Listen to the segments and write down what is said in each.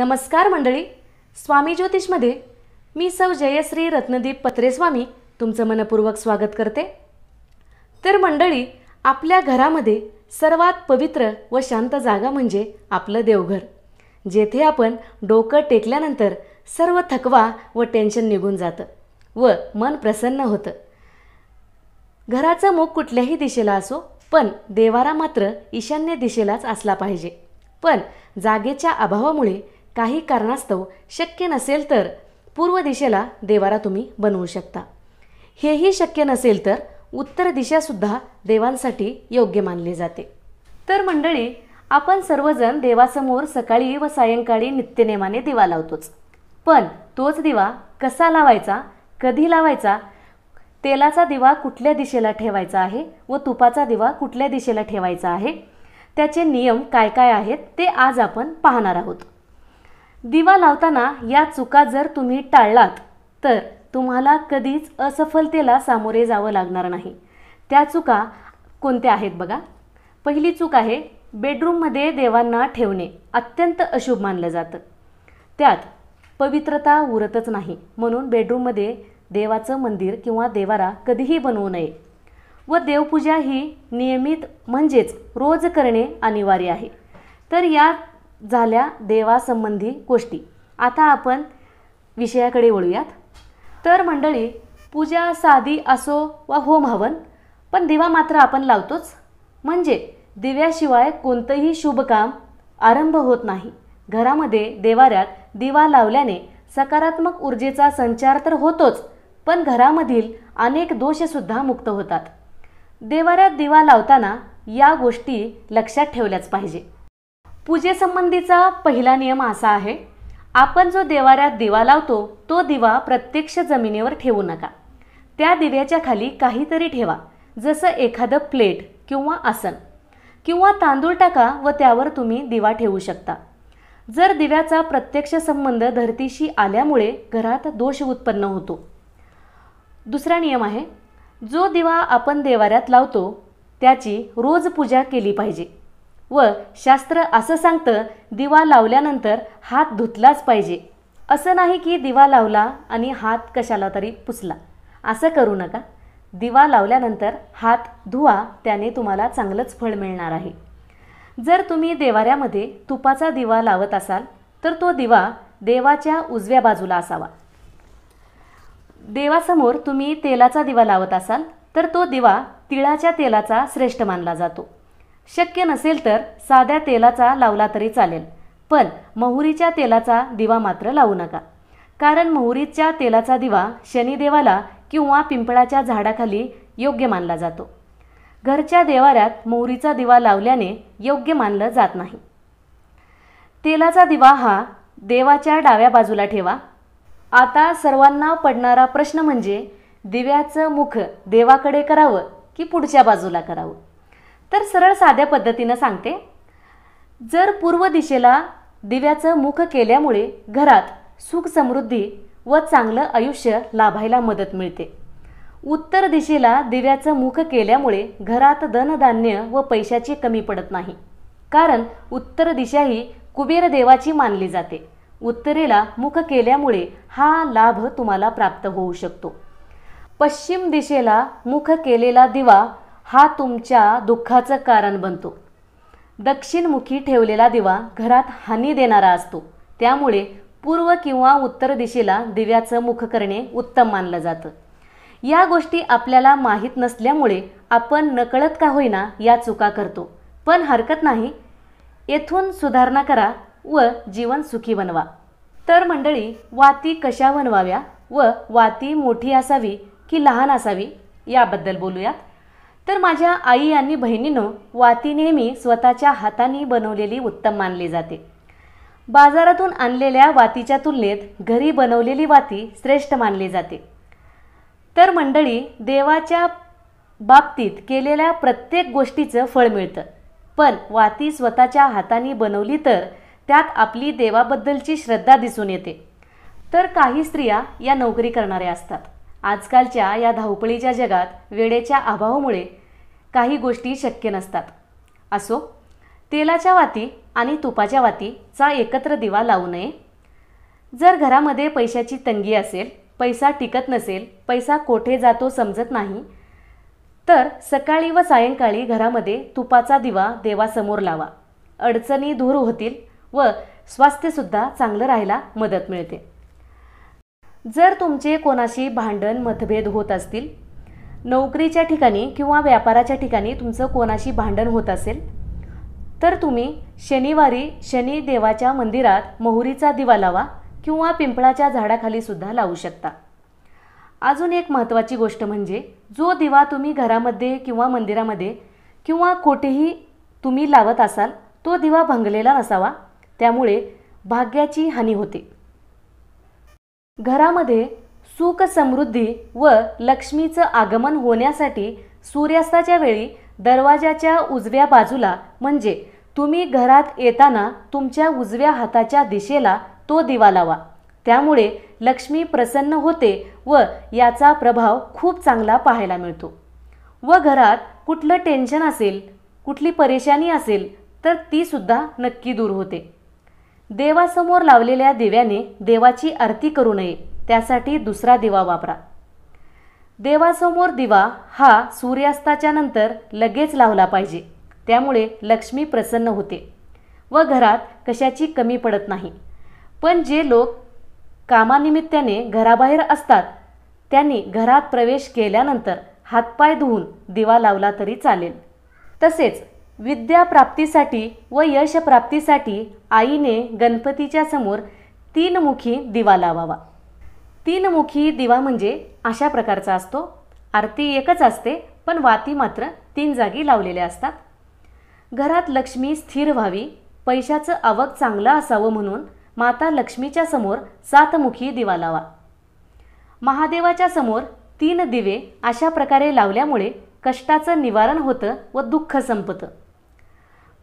नमस्कार मंडळी स्वामी ज्योतिषमध्ये मी सौ जयश्री रत्नदीप पत्रेस्वामी तुमचं मनपूर्वक स्वागत करते तर मंडळी आपल्या घरामध्ये सर्वात पवित्र व शांत जागा म्हणजे आपलं देवघर जेथे आपण डोकं टेकल्यानंतर सर्व थकवा व टेन्शन निघून जातं व मन प्रसन्न होतं घराचं मुख कुठल्याही दिशेला असो पण देवारा मात्र ईशान्य दिशेलाच असला पाहिजे पण जागेच्या अभावामुळे काही कारणास्तव शक्य नसेल तर पूर्व दिशेला देवारा तुम्ही बनवू शकता हेही शक्य नसेल तर उत्तर दिशासुद्धा देवांसाठी योग्य मानली जाते तर मंडळी आपण सर्वजण देवासमोर सकाळी व सायंकाळी नित्यनेमाने दिवा लावतोच पण तोच दिवा कसा लावायचा कधी लावायचा तेलाचा दिवा कुठल्या दिशेला ठेवायचा आहे व तुपाचा दिवा कुठल्या दिशेला ठेवायचा आहे त्याचे नियम काय काय आहेत ते आज आपण पाहणार आहोत दिवा लावताना या चुका जर तुम्ही टाळलात तर तुम्हाला कधीच असफलतेला सामोरे जावं लागणार नाही त्या चुका कोणत्या आहेत बघा पहिली चूक आहे बेडरूममध्ये देवांना ठेवणे अत्यंत अशुभ मानलं जातं त्यात पवित्रता उरतच नाही म्हणून बेडरूममध्ये देवाचं मंदिर किंवा देवारा कधीही बनवू नये व देवपूजा ही नियमित म्हणजेच रोज करणे अनिवार्य आहे तर या झाल्या देवासंबंधी गोष्टी आता आपण विषयाकडे वळूयात तर मंडळी पूजा साधी असो वा होम हवन पण दिवा मात्र आपण लावतोच म्हणजे दिव्याशिवाय कोणतंही शुभकाम आरंभ होत नाही घरामध्ये देवाऱ्यात दिवा लावल्याने सकारात्मक ऊर्जेचा संचार तर होतोच पण घरामधील अनेक दोषसुद्धा मुक्त होतात देवाऱ्यात दिवा लावताना या गोष्टी लक्षात ठेवल्याच पाहिजे पूजेसंबंधीचा पहिला नियम असा आहे आपण जो देवाऱ्यात दिवा लावतो तो दिवा प्रत्यक्ष जमिनीवर ठेवू नका त्या दिव्याच्या खाली काहीतरी ठेवा जसं एखादं प्लेट किंवा आसन किंवा तांदूळ टाका व त्यावर तुम्ही दिवा ठेवू शकता जर दिव्याचा प्रत्यक्ष संबंध धरतीशी आल्यामुळे घरात दोष उत्पन्न होतो दुसरा नियम आहे जो दिवा आपण देवाऱ्यात लावतो त्याची रोज पूजा केली पाहिजे व शास्त्र असं सांगतं दिवा लावल्यानंतर हात धुतलाच पाहिजे असं नाही की दिवा लावला आणि हात कशाला तरी पुसला असं करू नका दिवा लावल्यानंतर हात धुवा त्याने तुम्हाला चांगलंच फळ मिळणार आहे जर तुम्ही देवाऱ्यामध्ये तुपाचा दिवा लावत असाल तर तो दिवा देवाच्या उजव्या बाजूला असावा देवासमोर तुम्ही तेलाचा दिवा लावत असाल तर तो दिवा तिळाच्या तेलाचा श्रेष्ठ मानला जातो शक्य नसेल तर साध्या तेलाचा लावला तरी चालेल पण मोहरीच्या तेलाचा दिवा मात्र लावू नका कारण मोहरीच्या तेलाचा दिवा शनिदेवाला किंवा पिंपळाच्या झाडाखाली योग्य मानला जातो घरच्या देवाऱ्यात मोहरीचा दिवा लावल्याने योग्य मानलं जात नाही तेलाचा दिवा हा देवाच्या डाव्या बाजूला ठेवा आता सर्वांना पडणारा प्रश्न म्हणजे दिव्याचं मुख देवाकडे करावं की पुढच्या बाजूला करावं तर सरळ साध्या पद्धतीनं सांगते जर पूर्व दिशेला दिव्याचं मुख केल्यामुळे घरात सुख समृद्धी व चांगलं आयुष्य लाभायला मदत मिळते उत्तर दिशेला दिव्याचं मुख केल्यामुळे घरात धनधान्य व पैशाची कमी पडत नाही कारण उत्तर दिशा ही कुबेर देवाची मानली जाते उत्तरेला मुख केल्यामुळे हा लाभ तुम्हाला प्राप्त होऊ शकतो पश्चिम दिशेला मुख केलेला दिवा हा तुमच्या दुःखाचं कारण बनतो दक्षिणमुखी ठेवलेला दिवा घरात हानी देणारा असतो त्यामुळे पूर्व किंवा उत्तर दिशेला दिव्याचं मुख करणे उत्तम मानलं जातं या गोष्टी आपल्याला माहीत नसल्यामुळे आपण नकळत का होईना या चुका करतो पण हरकत नाही येथून सुधारणा करा व जीवन सुखी बनवा तर मंडळी वाती कशा बनवाव्या व वाती मोठी असावी की लहान असावी याबद्दल बोलूयात तर माझ्या आई आणि बहिणीनं वाती नेहमी स्वतःच्या हाताने बनवलेली उत्तम मानली जाते बाजारातून आणलेल्या वातीच्या तुलनेत घरी बनवलेली वाती श्रेष्ठ मानली जाते तर मंडळी देवाच्या बाबतीत केलेल्या प्रत्येक गोष्टीचं फळ मिळतं पण वाती स्वतःच्या हाताने बनवली तर त्यात आपली देवाबद्दलची श्रद्धा दिसून येते तर काही स्त्रिया या नोकरी करणाऱ्या असतात आजकालच्या या धावपळीच्या जगात वेळेच्या अभावामुळे काही गोष्टी शक्य नसतात असो तेलाच्या वाती आणि तुपाच्या वातीचा एकत्र दिवा लावू नये जर घरामध्ये पैशाची तंगी असेल पैसा टिकत नसेल पैसा कोठे जातो समजत नाही तर सकाळी व सायंकाळी घरामध्ये तुपाचा दिवा देवासमोर लावा अडचणी दूर होतील व स्वास्थ्यसुद्धा चांगलं राहायला मदत मिळते जर तुमचे कोणाशी भांडण मतभेद होत असतील नोकरीच्या ठिकाणी किंवा व्यापाराच्या ठिकाणी तुमचं कोणाशी भांडण होत असेल तर तुम्ही शनिवारी शनी देवाच्या मंदिरात मोहरीचा दिवा लावा किंवा पिंपळाच्या झाडाखाली सुद्धा लावू शकता अजून एक महत्त्वाची गोष्ट म्हणजे जो दिवा तुम्ही घरामध्ये किंवा मंदिरामध्ये किंवा कोठेही तुम्ही लावत असाल तो दिवा भंगलेला नसावा त्यामुळे भाग्याची हानी होते घरामध्ये सुख समृद्धी व लक्ष्मीचं आगमन होण्यासाठी सूर्यास्ताच्या वेळी दरवाजाच्या उजव्या बाजूला म्हणजे तुम्ही घरात येताना तुमच्या उजव्या हाताच्या दिशेला तो दिवा लावा त्यामुळे लक्ष्मी प्रसन्न होते व याचा प्रभाव खूप चांगला पाहायला मिळतो व घरात कुठलं टेन्शन असेल कुठली परेशानी असेल तर तीसुद्धा नक्की दूर होते देवासमोर लावलेल्या दिव्याने देवाची आरती करू नये त्यासाठी दुसरा दिवा वापरा देवासमोर दिवा हा सूर्यास्ताच्या नंतर लगेच लावला पाहिजे त्यामुळे लक्ष्मी प्रसन्न होते व घरात कशाची कमी पडत नाही पण जे लोक कामानिमित्ताने घराबाहेर असतात त्यांनी घरात प्रवेश केल्यानंतर हातपाय धुवून दिवा लावला तरी चालेल तसेच विद्याप्राप्तीसाठी व यशप्राप्तीसाठी आईने गणपतीच्या समोर तीनमुखी दिवा लावावा तीनमुखी दिवा म्हणजे अशा प्रकारचा असतो आरती एकच असते पण वाती मात्र तीन जागी लावलेल्या असतात घरात लक्ष्मी स्थिर व्हावी पैशाचं आवक चांगलं असावं म्हणून माता लक्ष्मीच्या समोर सातमुखी दिवा लावा महादेवाच्या समोर तीन दिवे अशा प्रकारे लावल्यामुळे कष्टाचं निवारण होतं व दुःख संपतं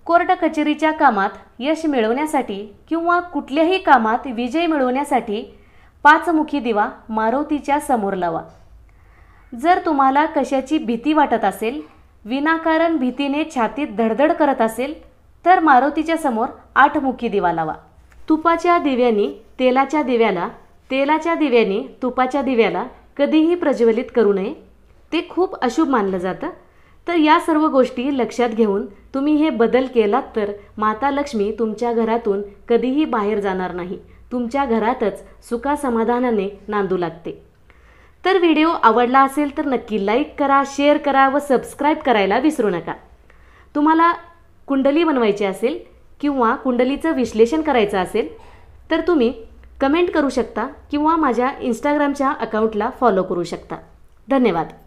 कोर्ट कचेरीच्या कामात यश मिळवण्यासाठी किंवा कुठल्याही कामात विजय मिळवण्यासाठी पाचमुखी दिवा मारुतीच्या समोर लावा जर तुम्हाला कशाची भीती वाटत असेल विनाकारण भीतीने छातीत धडधड करत असेल तर मारुतीच्या समोर आठमुखी दिवा लावा तुपाच्या दिव्यांनी तेलाच्या दिव्याला तेलाच्या दिव्याने तुपाच्या दिव्याला कधीही प्रज्वलित करू नये ते खूप अशुभ मानलं जातं तर या सर्व गोष्टी लक्षात घेऊन तुम्ही हे बदल केलात तर माता लक्ष्मी तुमच्या घरातून कधीही बाहेर जाणार नाही तुमच्या घरातच सुखासमाधानाने नांदू लागते तर व्हिडिओ आवडला असेल तर नक्की लाईक करा शेअर करा व सबस्क्राईब करायला विसरू नका तुम्हाला कुंडली बनवायची असेल किंवा कुंडलीचं विश्लेषण करायचं असेल तर तुम्ही कमेंट करू शकता किंवा माझ्या इंस्टाग्रामच्या अकाउंटला फॉलो करू शकता धन्यवाद